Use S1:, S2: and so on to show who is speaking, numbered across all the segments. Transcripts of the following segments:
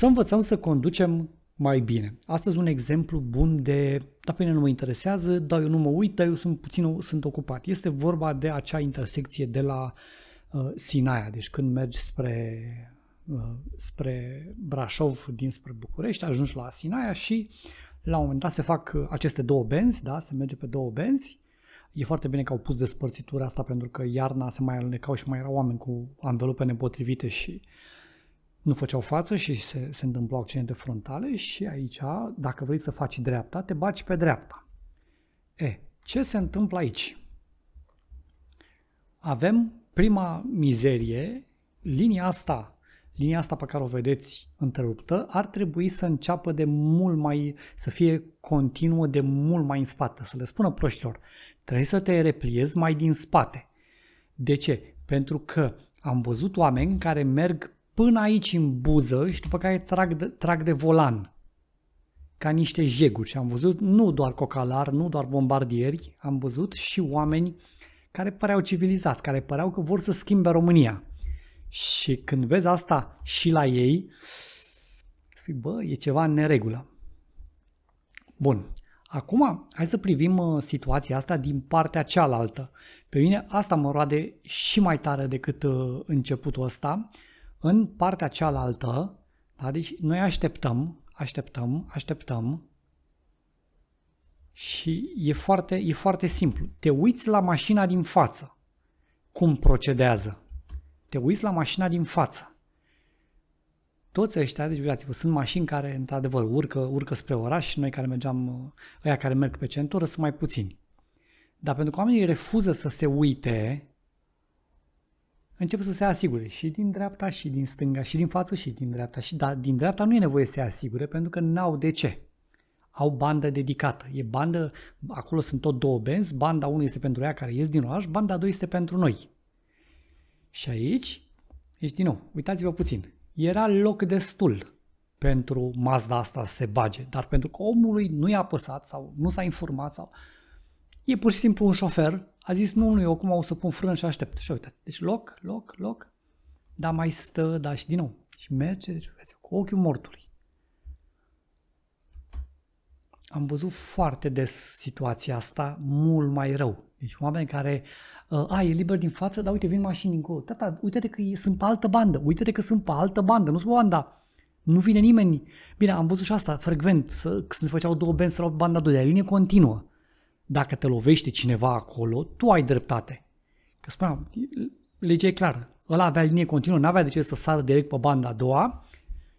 S1: să învățăm să conducem mai bine. Astăzi un exemplu bun de, dar pe mine nu mă interesează, dar eu nu mă uit, dar eu sunt puțin sunt ocupat. Este vorba de acea intersecție de la uh, Sinaia, deci când mergi spre, uh, spre Brașov, dinspre București, ajungi la Sinaia și la un moment dat se fac aceste două benzi, da, se merge pe două benzi, E foarte bine că au pus despărțitura asta pentru că iarna se mai alunecau și mai erau oameni cu anvelope nepotrivite și uh, nu făceau față și se, se întâmplau accidente frontale și aici, dacă vrei să faci dreapta, te baci pe dreapta. E, ce se întâmplă aici? Avem prima mizerie, linia asta, linia asta pe care o vedeți întreruptă, ar trebui să înceapă de mult mai, să fie continuă de mult mai în spate, să le spună proștilor, trebuie să te repliezi mai din spate. De ce? Pentru că am văzut oameni care merg până aici în buză și după care trag de, trag de volan ca niște jeguri și am văzut nu doar cocalar, nu doar bombardieri, am văzut și oameni care păreau civilizați, care păreau că vor să schimbe România. Și când vezi asta și la ei, spui, bă, e ceva în neregulă. Bun, acum hai să privim uh, situația asta din partea cealaltă. Pe mine asta mă roade și mai tare decât uh, începutul ăsta, în partea cealaltă, da, deci noi așteptăm, așteptăm, așteptăm și e foarte, e foarte simplu. Te uiți la mașina din față, cum procedează. Te uiți la mașina din față. Toți ăștia, deci uitați-vă, sunt mașini care într-adevăr urcă, urcă spre oraș și noi care mergeam, ăia care merg pe centură sunt mai puțini. Dar pentru că oamenii refuză să se uite încep să se asigure și din dreapta, și din stânga, și din față, și din dreapta. Și da, din dreapta nu e nevoie să se asigure pentru că n-au de ce. Au bandă dedicată. E bandă, acolo sunt tot două benzi, banda 1 este pentru ea care ies din oraș, banda 2 este pentru noi. Și aici, ești deci din nou, uitați-vă puțin, era loc destul pentru Mazda asta să se bage, dar pentru că omului nu i-a apăsat sau nu s-a informat sau e pur și simplu un șofer a zis, nu, nu, eu acum o să pun frână și aștept. Și uitați, deci loc, loc, loc, dar mai stă, da, și din nou, și merge, deci vezi, cu ochiul mortului. Am văzut foarte des situația asta, mult mai rău. Deci oameni care, a, e liber din față, dar uite, vin mașini gol. Tata, uite-te că sunt pe altă bandă, uite-te că sunt pe altă bandă, nu sunt pe banda nu vine nimeni. Bine, am văzut și asta frecvent, să, când se făceau două benzi, să luau banda 2, linie continuă dacă te lovește cineva acolo, tu ai dreptate. Că spuneam, legea e clară. Ăla avea linie continuă, n-avea de ce să sară direct pe banda a doua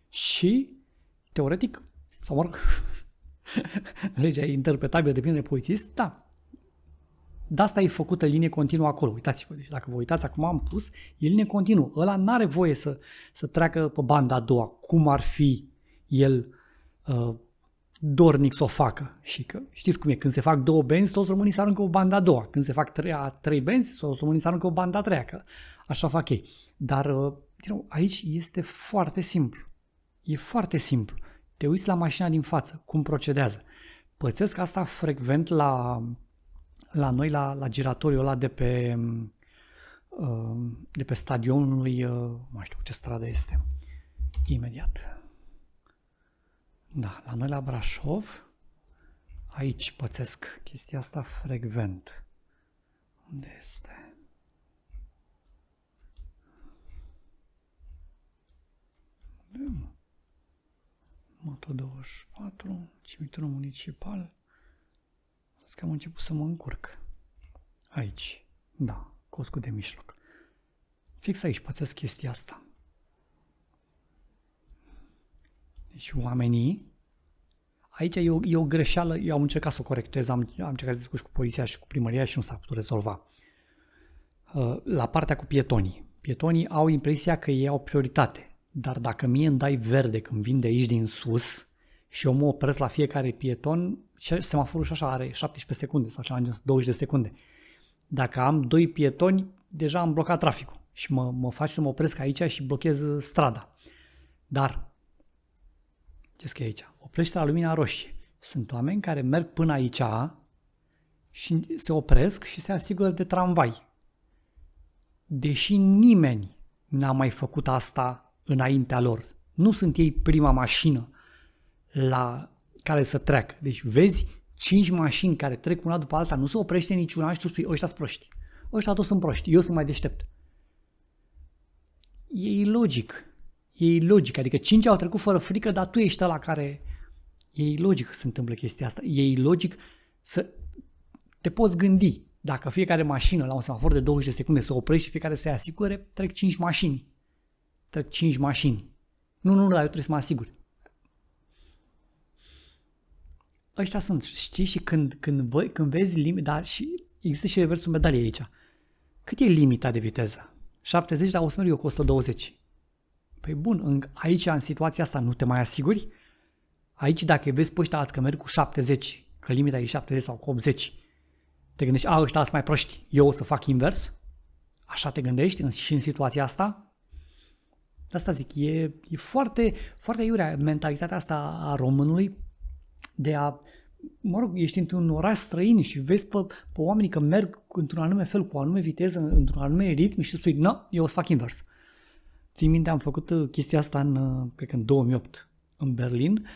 S1: și, teoretic, sau mă rog, legea e interpretabilă, depinde de polițist, da. De asta e făcută linie continuă acolo, uitați-vă. Deci dacă vă uitați acum am pus, e linie continuă. Ăla n-are voie să, să treacă pe banda a doua, cum ar fi el uh, dornic să o facă. Și că știți cum e, când se fac două benzi, toți românii se aruncă o bandă a doua. Când se fac trei, trei benzi, toți românii se aruncă o bandă a treia. Că așa fac ei. Dar, uh, din nou, aici este foarte simplu. E foarte simplu. Te uiți la mașina din față, cum procedează. Pățesc asta frecvent la, la noi, la, la giratoriul ăla de pe, um, uh, de pe stadionul lui, uh, nu știu ce stradă este, imediat. Da, la noi la Brașov, aici pățesc chestia asta frecvent. Unde este? Unde Moto 24, cimitirul municipal. Să că am început să mă încurc. Aici, da, coscu de mijloc. Fix aici pățesc chestia asta. și deci oamenii, aici e o, e o greșeală, eu am încercat să o corectez, am, am încercat să discut cu poliția și cu primăria și nu s-a putut rezolva. Uh, la partea cu pietonii. Pietonii au impresia că ei au prioritate, dar dacă mie îmi dai verde când vin de aici din sus și eu mă opresc la fiecare pieton, semaforul și așa are 17 secunde sau așa, 20 de secunde. Dacă am doi pietoni, deja am blocat traficul și mă, mă faci să mă opresc aici și blochez strada. Dar ce scrie aici? Oprește la lumina roșie. Sunt oameni care merg până aici și se opresc și se asigură de tramvai. Deși nimeni n-a mai făcut asta înaintea lor. Nu sunt ei prima mașină la care să treacă. Deci vezi cinci mașini care trec una după alta, nu se oprește niciuna și tu spui, ăștia sunt proști. Ăștia toți sunt proști, eu sunt mai deștept. E ilogic e logic, adică cinci au trecut fără frică, dar tu ești la care e logic să se întâmplă chestia asta, e logic să te poți gândi dacă fiecare mașină la un semafor de 20 de secunde se oprește și fiecare se asigure, trec 5 mașini. Trec 5 mașini. Nu, nu, dar eu trebuie să mă asigur. Ăștia sunt, știi, și când, când, vă, când vezi limita, dar și există și reversul medaliei aici. Cât e limita de viteză? 70, dar o să merg eu cu 120. Păi bun, în, aici, în situația asta, nu te mai asiguri? Aici, dacă vezi pe ăștia alți că merg cu 70, că limita e 70 sau cu 80, te gândești, a, ăștia alți mai proști, eu o să fac invers? Așa te gândești în, și în situația asta? De asta zic, e, e foarte, foarte iurea mentalitatea asta a românului de a, mă rog, ești într-un oraș străin și vezi pe, pe oamenii că merg într-un anume fel, cu o anume viteză, într-un anume ritm și tu spui, nu, eu o să fac invers. Țin minte, am făcut uh, chestia asta în, uh, cred că în 2008, în Berlin.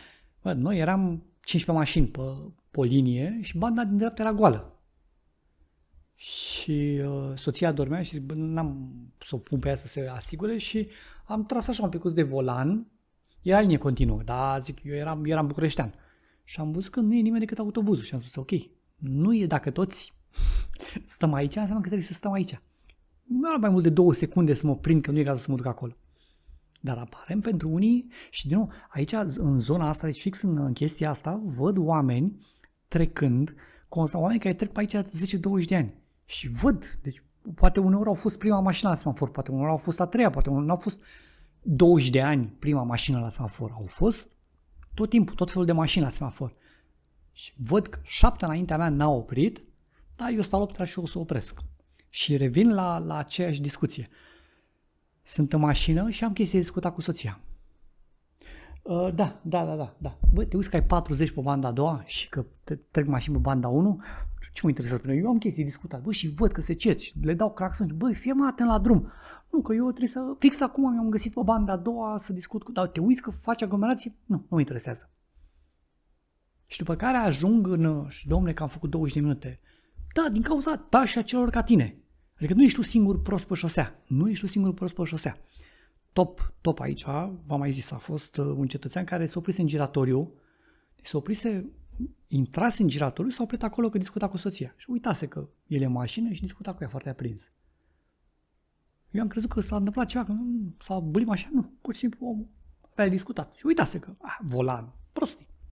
S1: Bă, noi eram 15 mașini pe, pe linie și banda din dreapta era goală. Și uh, soția dormea și bă, n-am să o pun pe ea să se asigure și am tras așa un picuț de volan. Era linie continuă, dar zic, eu eram, eu eram bucureștean. Și am văzut că nu e nimeni decât autobuzul și am spus, ok, nu e dacă toți stăm aici, înseamnă că trebuie să stăm aici nu am mai mult de două secunde să mă prind că nu e cazul să mă duc acolo. Dar aparent pentru unii, și din nou, aici în zona asta, deci fix în, în chestia asta, văd oameni trecând, oameni care trec pe aici 10-20 de ani și văd, deci poate uneori au fost prima mașină la semafor, poate uneori au fost a treia, poate uneori au fost 20 de ani prima mașină la semafor, au fost tot timpul, tot felul de mașini la semafor. Și văd că șapte înaintea mea n-a oprit, dar eu stau la și o să opresc. Și revin la, la aceeași discuție. Sunt în mașină și am chestii de discutat cu soția. Uh, da, da, da, da, da. Băi, te uiți că ai 40 pe banda a doua și că te trec mașină pe banda 1, ce mă interesează pe noi? Eu am chestii de discutat, bă, și văd că se cer și le dau crac, și, băi, fie mai atent la drum. Nu, că eu trebuie să, fix acum mi-am găsit pe banda a doua să discut cu, dar te uiți că faci aglomerație? Nu, nu mă interesează. Și după care ajung în, și domne că am făcut 20 de minute. Da, din cauza ta și a celor ca tine. Adică nu ești tu singur prost pe șosea. Nu ești tu singur prost pe șosea. Top, top aici, v-am mai zis, a fost uh, un cetățean care s-a oprit în giratoriu, s-a s-a oprit, intrase în giratoriu, s-a oprit acolo că discuta cu soția. Și uitase că el e în mașină și discuta cu ea foarte aprins. Eu am crezut că s-a întâmplat ceva, că nu, s-a bulit mașina, nu, pur și simplu omul a discutat. Și uitase că, ah, volan, prostii.